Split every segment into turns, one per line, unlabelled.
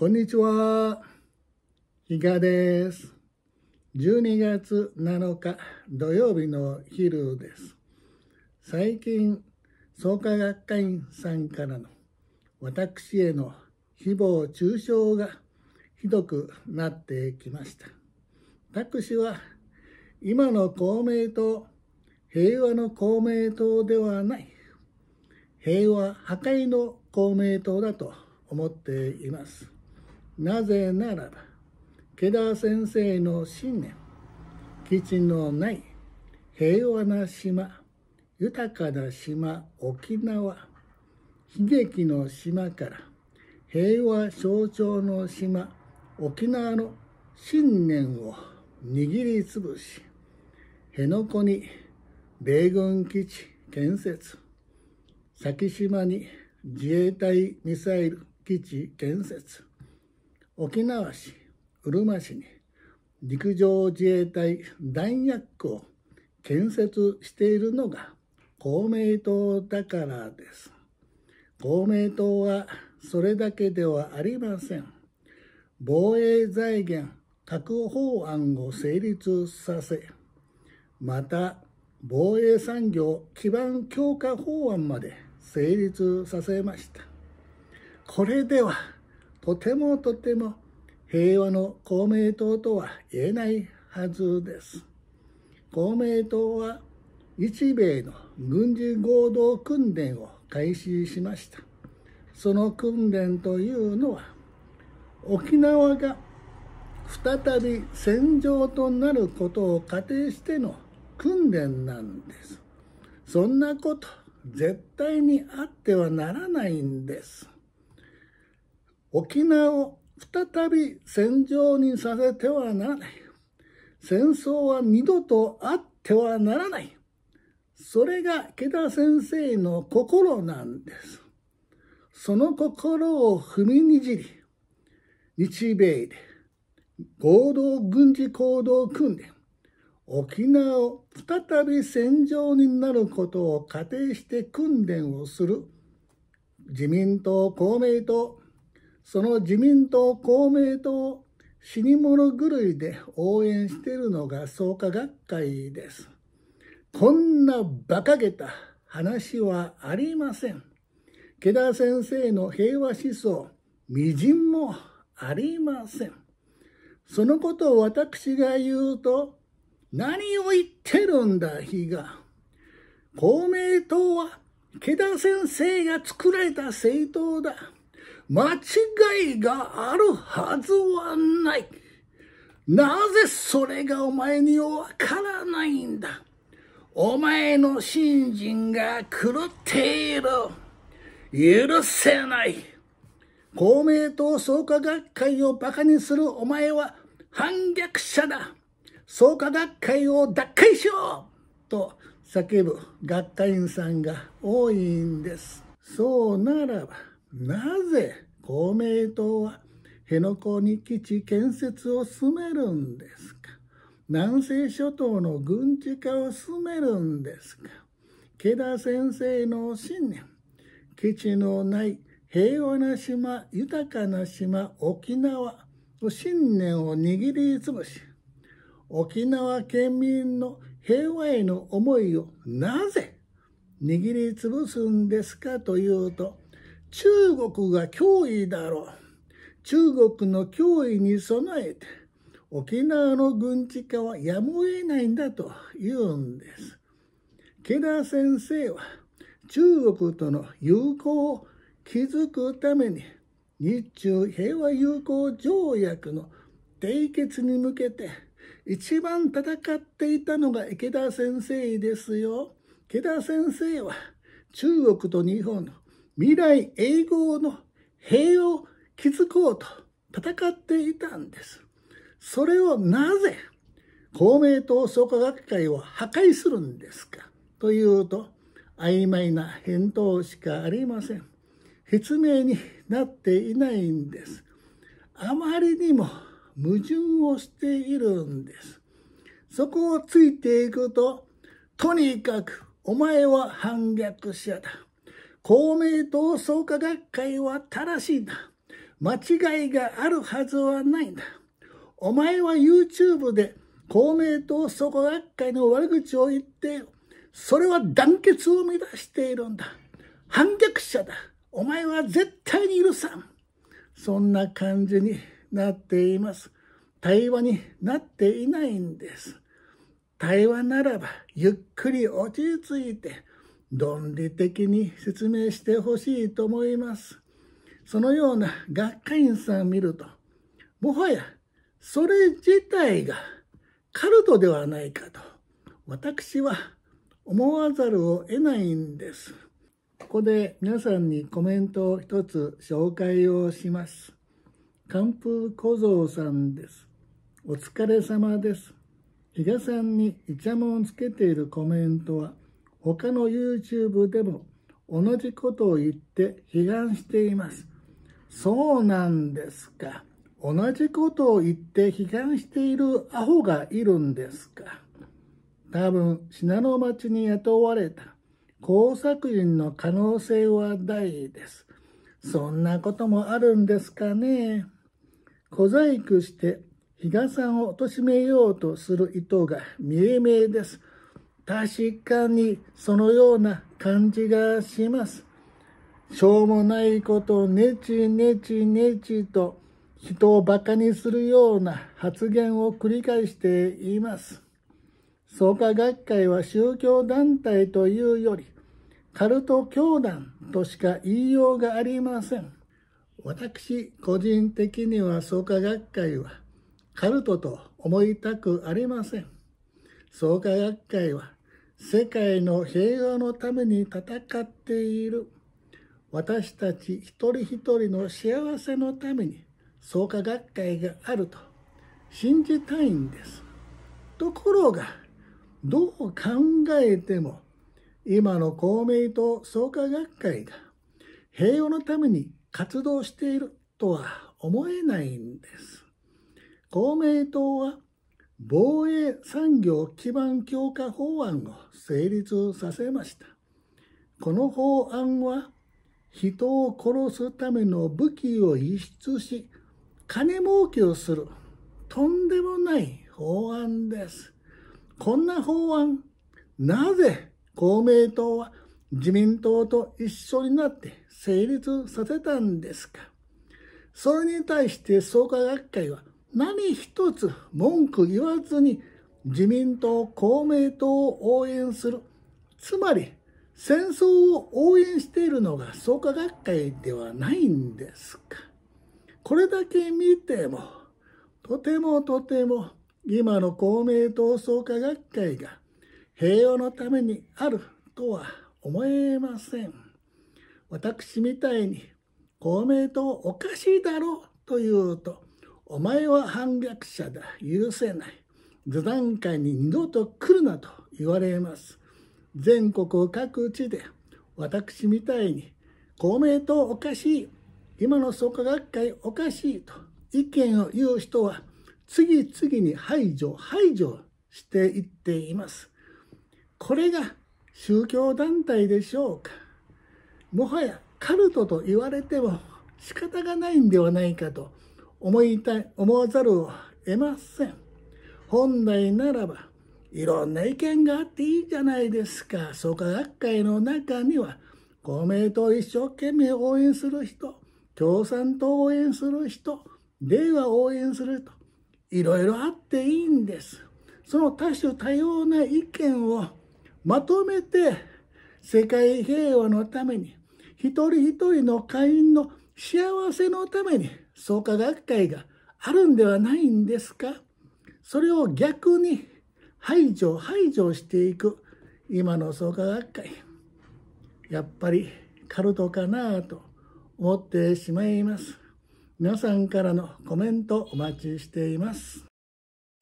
こんにちは。ひがです。12月7日土曜日の昼です。最近、創価学会員さんからの私への誹謗中傷がひどくなってきました。私は今の公明党、平和の公明党ではない、平和破壊の公明党だと思っています。なぜならば、毛田先生の信念、基地のない平和な島、豊かな島、沖縄、悲劇の島から平和象徴の島、沖縄の信念を握りつぶし、辺野古に米軍基地建設、先島に自衛隊ミサイル基地建設、沖縄市うるま市に陸上自衛隊弾薬庫を建設しているのが公明党だからです公明党はそれだけではありません防衛財源確保案を成立させまた防衛産業基盤強化法案まで成立させましたこれではとてもとても平和の公明党とは言えないはずです。公明党は日米の軍事合同訓練を開始しました。その訓練というのは沖縄が再び戦場となることを仮定しての訓練なんです。そんなこと絶対にあってはならないんです。沖縄を再び戦場にさせてはならない。戦争は二度とあってはならない。それが池田先生の心なんです。その心を踏みにじり、日米で合同軍事行動訓練、沖縄を再び戦場になることを仮定して訓練をする自民党、公明党、その自民党、公明党、死に物狂いで応援しているのが創価学会です。こんな馬鹿げた話はありません。毛田先生の平和思想、みじんもありません。そのことを私が言うと、何を言ってるんだ、日が。公明党は、毛田先生が作られた政党だ。間違いがあるはずはない。なぜそれがお前にわからないんだ。お前の信心が狂っている。許せない。公明党創価学会を馬鹿にするお前は反逆者だ。創価学会を脱会しようと叫ぶ学会員さんが多いんです。そうならば。なぜ公明党は辺野古に基地建設を進めるんですか南西諸島の軍事化を進めるんですか池田先生の信念基地のない平和な島豊かな島沖縄の信念を握りつぶし沖縄県民の平和への思いをなぜ握りつぶすんですかというと中国が脅威だろう。中国の脅威に備えて、沖縄の軍事化はやむを得ないんだと言うんです。木田先生は、中国との友好を築くために、日中平和友好条約の締結に向けて、一番戦っていたのが池田先生ですよ。池田先生は、中国と日本の未来永劫の平和を築こうと戦っていたんです。それをなぜ公明党創価学会を破壊するんですかというと曖昧な返答しかありません。説明になっていないんです。あまりにも矛盾をしているんです。そこをついていくと、とにかくお前は反逆者だ。公明党創価学会は正しいんだ。間違いがあるはずはないんだ。お前は YouTube で公明党創価学会の悪口を言ってそれは団結を乱しているんだ。反逆者だ。お前は絶対に許さん。そんな感じになっています。対話になっていないんです。対話ならばゆっくり落ち着いて論理的に説明してほしいと思います。そのような学会員さん見ると、もはやそれ自体がカルトではないかと、私は思わざるを得ないんです。ここで皆さんにコメントを一つ紹介をします。寒風小僧さんです。お疲れ様です。比嘉さんにイチャモンをつけているコメントは、他の YouTube でも同じことを言って批判しています。そうなんですか。同じことを言って批判しているアホがいるんですか。多分、信濃町に雇われた工作員の可能性は大です。そんなこともあるんですかね。小細工して、比嘉さんを貶めようとする意図が見え見えです。確かにそのような感じがします。しょうもないことをねちねちねちと人をバカにするような発言を繰り返しています。創価学会は宗教団体というより、カルト教団としか言いようがありません。私個人的には創価学会はカルトと思いたくありません。創価学会は世界の平和のために戦っている私たち一人一人の幸せのために創価学会があると信じたいんです。ところがどう考えても今の公明党創価学会が平和のために活動しているとは思えないんです。公明党は防衛産業基盤強化法案を成立させました。この法案は人を殺すための武器を輸出し金儲けをするとんでもない法案です。こんな法案、なぜ公明党は自民党と一緒になって成立させたんですか。それに対して創価学会は何一つ文句言わずに自民党、公明党を応援する。つまり、戦争を応援しているのが創価学会ではないんですか。これだけ見ても、とてもとても今の公明党創価学会が平和のためにあるとは思えません。私みたいに公明党おかしいだろうというと、お前は反逆者だ許せない座談会に二度と来るなと言われます全国各地で私みたいに公明党おかしい今の創価学会おかしいと意見を言う人は次々に排除排除していっていますこれが宗教団体でしょうかもはやカルトと言われても仕方がないんではないかと思いたい思わざるを得ません本来ならばいろんな意見があっていいじゃないですか創価学会の中には公明党を一生懸命応援する人共産党を応援する人令和を応援するといろいろあっていいんですその多種多様な意見をまとめて世界平和のために一人一人の会員の幸せのために創価学会があるんではないんですかそれを逆に排除排除していく今の創価学会やっぱりカルトかなと思ってしまいます皆さんからのコメントお待ちしています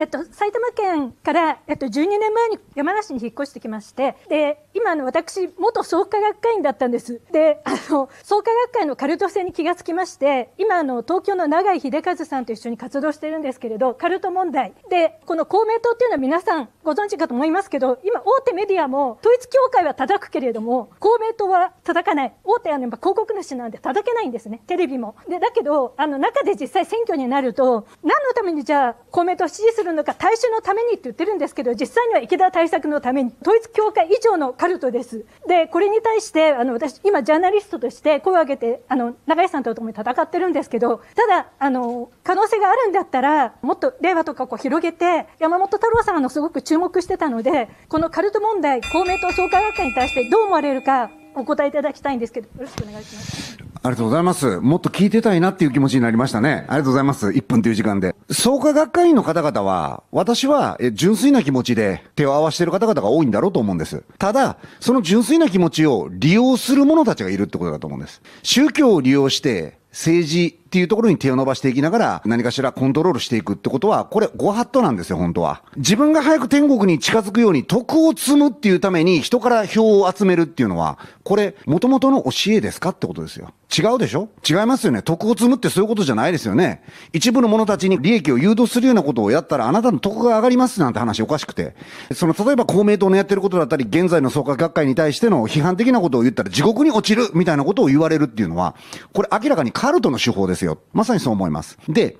えっと、埼玉県から、えっと、12年前に山梨に引っ越してきまして、で、今、あの、私、元創価学会員だったんです。で、あの、創価学会のカルト性に気がつきまして、今、あの、東京の永井秀和さんと一緒に活動してるんですけれど、カルト問題。で、この公明党っていうのは皆さんご存知かと思いますけど、今、大手メディアも、統一協会は叩くけれども、公明党は叩かない。大手はね、広告主なんで叩けないんですね。テレビも。で、だけど、あの、中で実際選挙になると、何のためにじゃあ、公明党支持するるのか、大衆のためにって言ってるんですけど、実際には池田対策のために、統一教会以上のカルトです。で、これに対して、あの、私、今、ジャーナリストとして声を上げて、あの、長井さんと共に戦ってるんですけど、ただ、あの、可能性があるんだったら、もっと令和とかこう広げて、山本太郎さんのすごく注目してたので、このカルト問題、公明党総会学会に対してどう思われるか、お答えいただきたいんですけど、よろしくお願いします。
ありがとうございます。もっと聞いてたいなっていう気持ちになりましたね。ありがとうございます。1分という時間で。創価学会員の方々は、私は純粋な気持ちで手を合わしている方々が多いんだろうと思うんです。ただ、その純粋な気持ちを利用する者たちがいるってことだと思うんです。宗教を利用して、政治、っていうところに手を伸ばしていきながら、何かしらコントロールしていくってことは、これ、ご法度なんですよ、本当は。自分が早く天国に近づくように徳を積むっていうために、人から票を集めるっていうのは、これ、元々の教えですかってことですよ。違うでしょ違いますよね。徳を積むってそういうことじゃないですよね。一部の者たちに利益を誘導するようなことをやったら、あなたの徳が上がりますなんて話おかしくて。その、例えば公明党のやってることだったり、現在の創価学会に対しての批判的なことを言ったら地獄に落ちるみたいなことを言われるっていうのは、これ明らかにカルトの手法です。ですよ。まさにそう思います。で、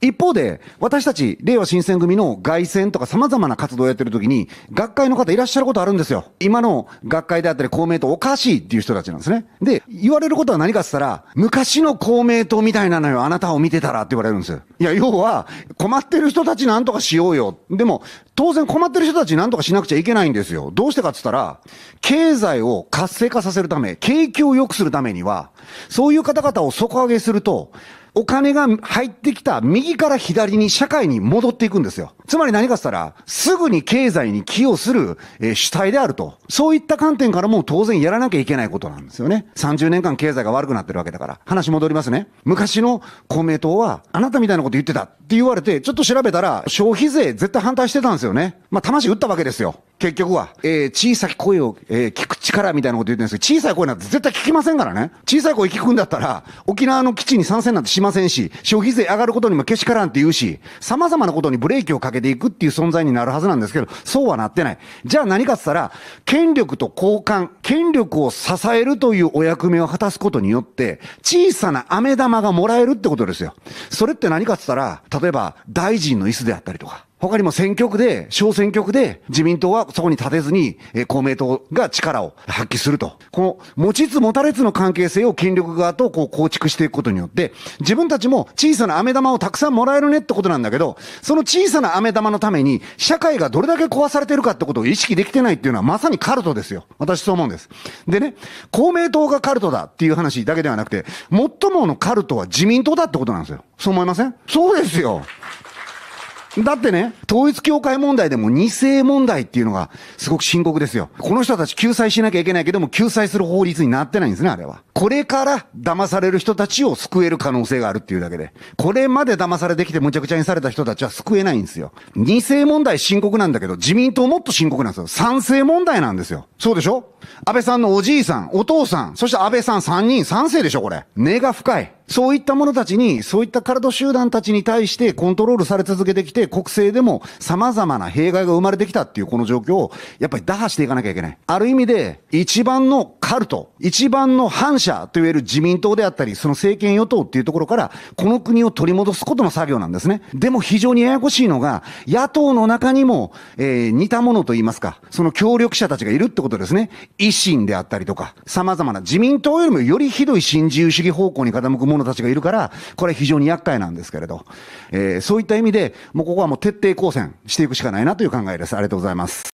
一方で、私たち、令和新選組の外戦とか様々な活動をやってる時に、学会の方いらっしゃることあるんですよ。今の学会であったり公明党おかしいっていう人たちなんですね。で、言われることは何かって言ったら、昔の公明党みたいなのよ、あなたを見てたらって言われるんですよ。いや、要は、困ってる人たちなんとかしようよ。でも、当然困ってる人たち何とかしなくちゃいけないんですよ。どうしてかって言ったら、経済を活性化させるため、景気を良くするためには、そういう方々を底上げすると、お金が入ってきた右から左に社会に戻っていくんですよ。つまり何かしたら、すぐに経済に寄与する、えー、主体であると。そういった観点からも当然やらなきゃいけないことなんですよね。30年間経済が悪くなってるわけだから。話戻りますね。昔の公明党は、あなたみたいなこと言ってたって言われて、ちょっと調べたら、消費税絶対反対してたんですよね。まあ、魂打ったわけですよ。結局は。えー、小さき声を、えー、聞く力みたいなこと言ってるんですけど、小さい声なんて絶対聞きませんからね。小さい声聞くんだったら、沖縄の基地に参戦なんてしませんし、消費税上がることにもけしからんって言うし、様々なことにブレーキをかけけていくっていう存在になるはずなんですけど、そうはなってない。じゃあ何かって言ったら、権力と交換、権力を支えるというお役目を果たすことによって、小さな飴玉がもらえるってことですよ。それって何かって言ったら、例えば大臣の椅子であったりとか、他にも選挙区で、小選挙区で自民党はそこに立てずに、え公明党が力を発揮すると。この持ちつ持たれつの関係性を権力側とこう構築していくことによって、自分たちも小さな飴玉をたくさんもらえるねってことなんだけど、その小さな飴玉のために社会がどれだけ壊されてるかってことを意識できてないっていうのはまさにカルトですよ。私そう思うんです。でね、公明党がカルトだっていう話だけではなくて、最ものカルトは自民党だってことなんですよ。そう思いませんそうですよ。だってね、統一協会問題でも2世問題っていうのがすごく深刻ですよ。この人たち救済しなきゃいけないけども、救済する法律になってないんですね、あれは。これから騙される人たちを救える可能性があるっていうだけで。これまで騙されてきてむちゃくちゃにされた人たちは救えないんですよ。2世問題深刻なんだけど、自民党もっと深刻なんですよ。賛成問題なんですよ。そうでしょ安倍さんのおじいさん、お父さん、そして安倍さん3人、3世でしょ、これ。根が深い。そういった者たちに、そういったカルト集団たちに対してコントロールされ続けてきて、国政でも様々な弊害が生まれてきたっていうこの状況を、やっぱり打破していかなきゃいけない。ある意味で、一番のカルト、一番の反社といえる自民党であったり、その政権与党っていうところから、この国を取り戻すことの作業なんですね。でも非常にややこしいのが、野党の中にも、えー、似たものといいますか、その協力者たちがいるってことことですね。維新であったりとか、様々な自民党よりもよりひどい新自由主義方向に傾く者たちがいるから、これは非常に厄介なんですけれど、えー、そういった意味
で、もうここはもう徹底抗戦していくしかないなという考えです。ありがとうございます。